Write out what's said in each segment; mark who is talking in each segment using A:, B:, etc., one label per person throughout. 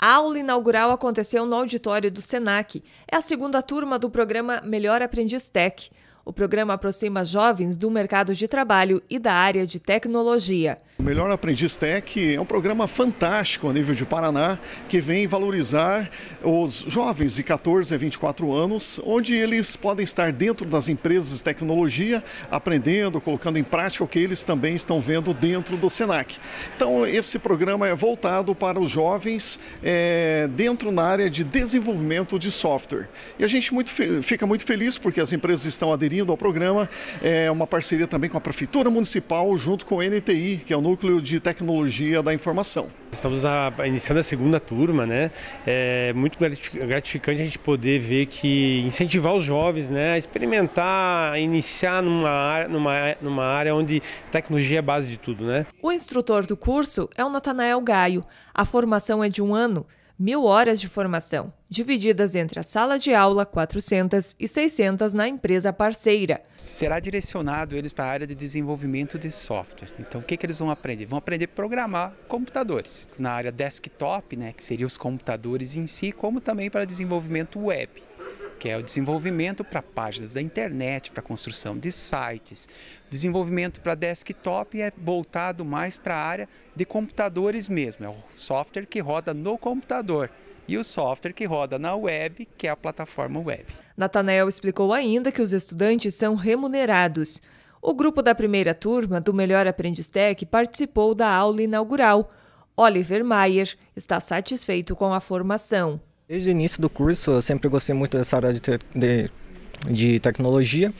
A: A aula inaugural aconteceu no auditório do SENAC. É a segunda turma do programa Melhor Aprendiz Tech. O programa aproxima jovens do mercado de trabalho e da área de tecnologia.
B: O Melhor Aprendiz Tech é um programa fantástico a nível de Paraná que vem valorizar os jovens de 14 a 24 anos, onde eles podem estar dentro das empresas de tecnologia, aprendendo, colocando em prática o que eles também estão vendo dentro do SENAC. Então, esse programa é voltado para os jovens é, dentro na área de desenvolvimento de software. E a gente muito, fica muito feliz porque as empresas estão aderindo bem-vindo ao programa. É uma parceria também com a Prefeitura Municipal, junto com o NTI, que é o Núcleo de Tecnologia da Informação. Estamos a, iniciando a segunda
C: turma, né? É muito gratificante a gente poder ver que incentivar os jovens né, a experimentar, a iniciar numa área, numa, numa área onde tecnologia é a base de tudo, né?
A: O instrutor do curso é o Natanael Gaio. A formação é de um ano mil horas de formação, divididas entre a sala de aula, 400 e 600 na empresa parceira.
C: Será direcionado eles para a área de desenvolvimento de software. Então, o que, que eles vão aprender? Vão aprender a programar computadores, na área desktop, né, que seriam os computadores em si, como também para desenvolvimento web que é o desenvolvimento para páginas da internet, para construção de sites. Desenvolvimento para desktop é voltado mais para a área de computadores mesmo, é o software que roda no computador e o software que roda na web, que é a plataforma web. Natanael
A: explicou ainda que os estudantes são remunerados. O grupo da primeira turma do Melhor Aprendiz Tech participou da aula inaugural. Oliver Maier está satisfeito com a formação.
D: Desde o início do curso, eu sempre gostei muito dessa área de, te de, de tecnologia.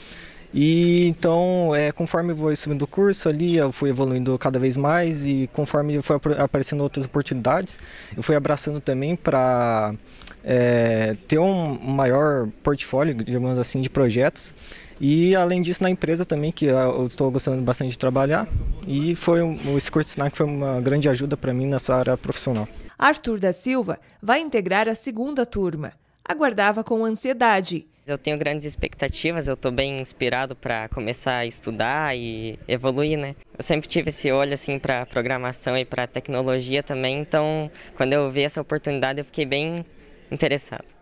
D: E então, é, conforme vou subindo o curso ali, eu fui evoluindo cada vez mais e conforme foi aparecendo outras oportunidades, eu fui abraçando também para é, ter um maior portfólio, digamos assim, de projetos. E além disso, na empresa também, que eu estou gostando bastante de trabalhar. E foi um, esse curso de SNAC foi uma grande ajuda para mim nessa área profissional.
A: Arthur da Silva vai integrar a segunda turma. Aguardava com ansiedade. Eu tenho grandes expectativas, eu estou bem inspirado para começar a estudar e evoluir, né? Eu sempre tive esse olho assim para programação e para tecnologia também, então quando eu vi essa oportunidade eu fiquei bem interessado.